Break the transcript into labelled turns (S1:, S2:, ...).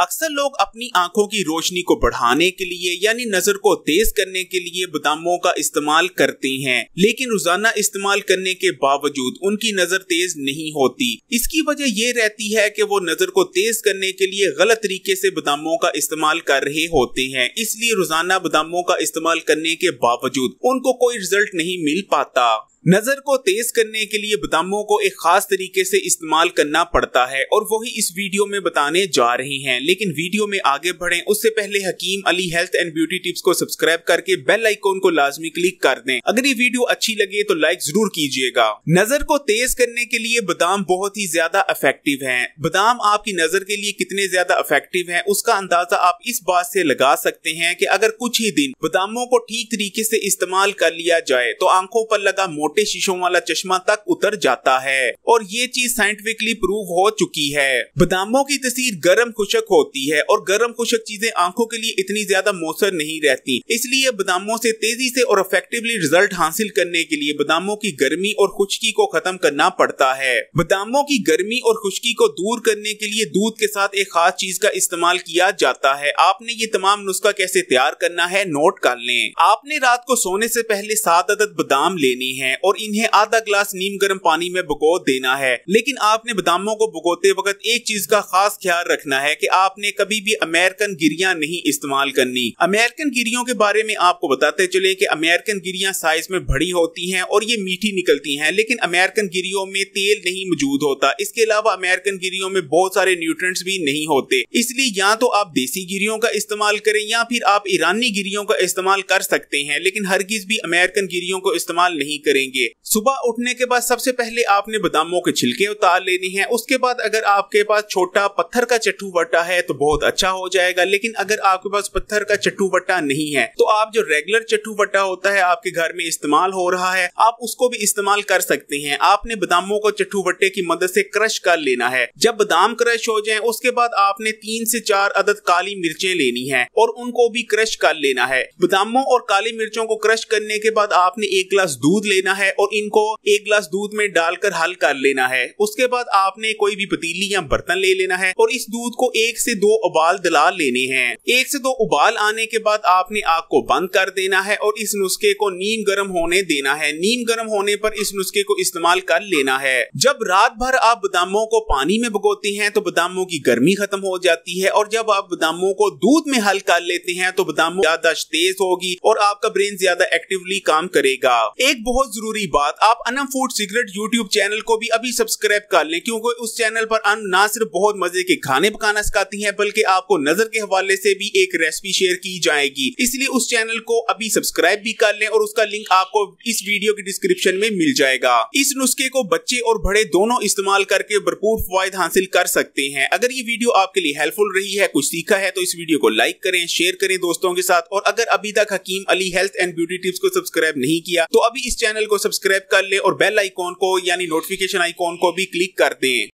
S1: अक्सर लोग अपनी आंखों की रोशनी को बढ़ाने के लिए यानी नजर को तेज करने के लिए बदामों का इस्तेमाल करते हैं लेकिन रोजाना इस्तेमाल करने के बावजूद उनकी नजर तेज नहीं होती इसकी वजह ये रहती है कि वो नजर को तेज करने के लिए गलत तरीके से बदामों का इस्तेमाल कर रहे होते हैं इसलिए रोजाना बदामों का इस्तेमाल करने के बावजूद उनको कोई रिजल्ट नहीं मिल पाता नजर को तेज करने के लिए बदामों को एक खास तरीके से इस्तेमाल करना पड़ता है और वही इस वीडियो में बताने जा रहे हैं लेकिन वीडियो में आगे बढ़ें उससे पहले Hakeem Ali health and beauty tips को सब्सक्राइब करके बेल आइकॉन को लाजमी क्लिक कर दें अगर ये वीडियो अच्छी लगे तो लाइक जरूर कीजिएगा नजर को तेज करने के लिए बदाम बहुत ही ज्यादा अफेक्टिव है बदाम आपकी नजर के लिए कितने ज्यादा अफेक्टिव है उसका अंदाजा आप इस बात से लगा सकते हैं की अगर कुछ ही दिन बदामों को ठीक तरीके से इस्तेमाल कर लिया जाए तो आंखों पर लगा मोट छोटे शीशों वाला चश्मा तक उतर जाता है और ये चीज साइंटिफिकली प्रूव हो चुकी है बदामों की तस्वीर गर्म खुशक होती है और गर्म खुशक चीजें आंखों के लिए इतनी ज्यादा मौसर नहीं रहती इसलिए बदामों से तेजी से और इफेक्टिवली रिजल्ट हासिल करने के लिए बदामों की गर्मी और खुशकी को खत्म करना पड़ता है बदामों की गर्मी और खुशकी को दूर करने के लिए दूध के साथ एक खास चीज का इस्तेमाल किया जाता है आपने ये तमाम नुस्खा कैसे तैयार करना है नोट कर लें आपने रात को सोने से पहले सात अदद बादाम लेनी है और इन्हें आधा ग्लास नीम गर्म पानी में भुगो देना है लेकिन आपने बदामों को भुगोते वक्त एक चीज का खास ख्याल रखना है कि आपने कभी भी अमेरिकन गिरिया नहीं इस्तेमाल करनी अमेरिकन गिरियों के बारे में आपको बताते चले कि अमेरिकन गिरिया साइज में बड़ी होती हैं और ये मीठी निकलती हैं लेकिन अमेरिकन गिरियों में तेल नहीं मौजूद होता इसके अलावा अमेरिकन गिरियों में बहुत सारे न्यूट्रिएंट्स भी नहीं होते इसलिए या तो आप देसी गिरियों का इस्तेमाल करें या फिर आप ईरानी गिरियों का इस्तेमाल कर सकते हैं लेकिन चीज भी अमेरिकन गिरियों को इस्तेमाल नहीं करेंगे करेंगे सुबह उठने के बाद सबसे पहले आपने बादामों के छिलके उतार लेनी है उसके बाद अगर आपके पास छोटा पत्थर का चट्टू बट्टा है तो बहुत अच्छा हो जाएगा लेकिन अगर आपके पास पत्थर का चट्टू बट्टा नहीं है तो आप जो रेगुलर चट्टू बट्टा होता है आपके घर में इस्तेमाल हो रहा है आप उसको भी इस्तेमाल कर सकते हैं आपने बादामों को चट्टू बट्टे की मदद ऐसी क्रश कर लेना है जब बादाम क्रश हो जाए उसके बाद आपने तीन ऐसी चार अदद काली मिर्चें लेनी है और उनको भी क्रश कर लेना है बादामों और काली मिर्चों को क्रश करने के बाद आपने एक गिलास दूध लेना है और इनको एक ग्लास दूध में डालकर हल कर लेना है उसके बाद आपने कोई भी पतीली या बर्तन ले लेना है और इस दूध को एक से दो उबाल दिला लेने हैं एक से दो उबाल आने के बाद आपने आग को बंद कर देना है और इस नुस्खे को नीम गर्म होने देना है नीम गर्म होने पर इस नुस्खे को इस्तेमाल कर लेना है जब रात भर आप बदामों को पानी में भगोते हैं तो बदामों की गर्मी खत्म हो जाती है और जब आप बदामों को दूध में हल कर लेते हैं तो बदामों ज्यादा तेज होगी और आपका ब्रेन ज्यादा एक्टिवली काम करेगा एक बहुत जरूरी जरूरी बात आप Anam food secret YouTube channel को भी अभी सब्सक्राइब कर लें क्योंकि उस चैनल पर अनम ना सिर्फ बहुत मजे के खाने पकाना सिखाती है बल्कि आपको नजर के हवाले से भी एक रेसिपी शेयर की जाएगी इसलिए उस चैनल को अभी सब्सक्राइब भी कर लें और उसका लिंक आपको इस वीडियो के डिस्क्रिप्शन में मिल जाएगा इस नुस्खे को बच्चे और बड़े दोनों इस्तेमाल करके भरपूर फायदा हासिल कर सकते हैं अगर ये वीडियो आपके लिए हेल्पफुल रही है कुछ सीखा है तो इस वीडियो को लाइक करें शेयर करें दोस्तों के साथ और अगर अभी तक Hakeem Ali health and beauty tips को सब्सक्राइब नहीं किया तो अभी इस चैनल को सब्सक्राइब कर लें और बेल आइकॉन को यानी नोटिफिकेशन आइकॉन को भी क्लिक कर दें